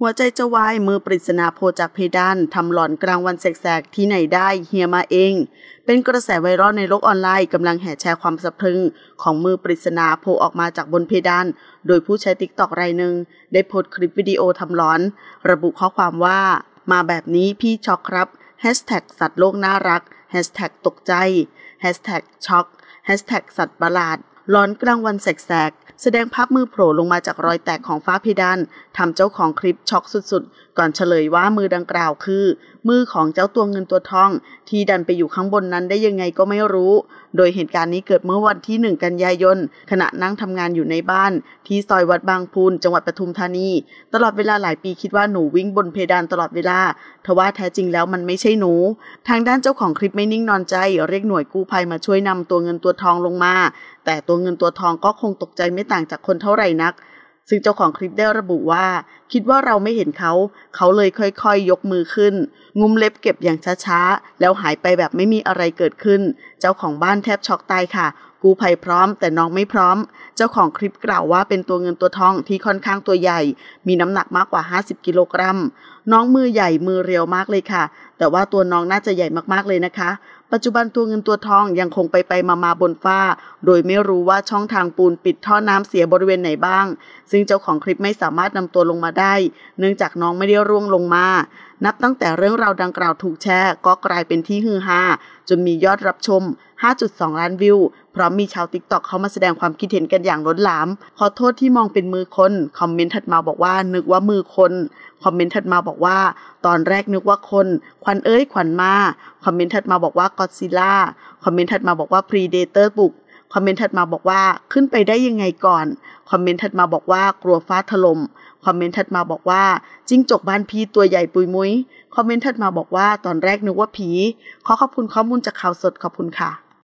หัวใจจะวายมือปริศนาโพจากเพดาน ทำหลอนกลางวันแสกๆ ที่ไหนได้เฮียมาเอง เป็นกระแสไวรัลในโลกออนไลน์ กำลังแห่แชร์ความสะพรึงของมือปริศนาโพออกมาจากบนเพดาน โดยผู้ใช้ติ๊กตอกรายหนึ่งได้โพสต์คลิปวิดีโอทำหลอน ระบุข้อความว่า มาแบบนี้พี่ช็อกครับแฮชแท็กสัตว์โลกน่ารักแฮชแท็กตกใจแฮชแท็กช็อกแฮชแท็กสัตว์ประหลาดหลอนกลางวันแสกๆแสดงภาพมือโผล่ลงมาจากรอยแตกของฟ้าเพดานทำเจ้าของคลิปช็อกสุดๆ ก่อนเฉลยว่ามือดังกล่าวคือ มือของเจ้าตัวเงินตัวทอง ที่ดันไปอยู่ข้างบนนั้นได้ยังไงก็ไม่รู้โดยเหตุการณ์นี้เกิดเมื่อวันที่1กันยายน ขณะนั่งทำงานอยู่ในบ้าน ที่ซอยวัดบางพูนจังหวัดปทุมธานี ตลอดเวลาหลายปีคิดว่าหนูวิ่งบนเพดานตลอดเวลาทว่าแท้จริงแล้วมันไม่ใช่หนู ทางด้านเจ้าของคลิปไม่นิ่งนอนใจ เรียกหน่วยกู้ภัยมาช่วยนำตัวเงินตัวทองลงมา แต่ตัวเงินตัวทองก็คงตกใจไม่ต่างจากคนเท่าไหร่นักซึ่งเจ้าของคลิปได้ระบุว่า คิดว่าเราไม่เห็นเขาเขาเลยค่อยๆยยกมือขึ้น งุ้มเล็บเก็บอย่างช้าๆ แล้วหายไปแบบไม่มีอะไรเกิดขึ้นเจ้าของบ้านแทบช็อกตายค่ะ กูภัยพร้อมแต่น้องไม่พร้อม เจ้าของคลิปกล่าวว่าเป็นตัวเงินตัวทองที่ค่อนข้างตัวใหญ่ มีน้ำหนักมากกว่า50กิโลกรัมน้องมือใหญ่มือเรียวมากเลยค่ะ แต่ว่าตัวน้องน่าจะใหญ่มากๆเลยนะคะปัจจุบันตัวเงินตัวทองยังคงไปไปมามาบนฟ้า โดยไม่รู้ว่าช่องทางปูนปิดท่อน้ำเสียบริเวณไหนบ้าง ซึ่งเจ้าของคลิปไม่สามารถนำตัวลงมาได้ เนื่องจากน้องไม่ได้ร่วงลงมานับตั้งแต่เรื่องราวดังกล่าวถูกแชร์ก็กลายเป็นที่ฮือฮาจนมียอดรับชม 5.2 ล้านวิวพร้อมมีชาวติ๊กต็อกเข้ามาแสดงความคิดเห็นกันอย่างล้นหลาม ขอโทษที่มองเป็นมือคน คอมเมนต์ถัดมาบอกว่านึกว่ามือคน คอมเมนต์ถัดมาบอกว่า ตอนแรกนึกว่าคนควันเอ้ยควันมา คอมเมนต์ถัดมาบอกว่ากอ์ซิล่า คอมเมนต์ถัดมาบอกว่าพรีเดเตอร์บุกคอมเมนต์ถัดมาบอกว่าขึ้นไปได้ยังไงก่อน คอมเมนต์ถัดมาบอกว่ากลัวฟ้าถลม่มคอมเมนต์ถัดมาบอกว่าจิ้งจกบ้านพีตัวใหญ่ปุยมุย้ยคอมเมนต์ถัดมาบอกว่าตอนแรกนึกว่าผีขอขอบคุณข้อมูลจากข่าวสดขอบคุณค่ะ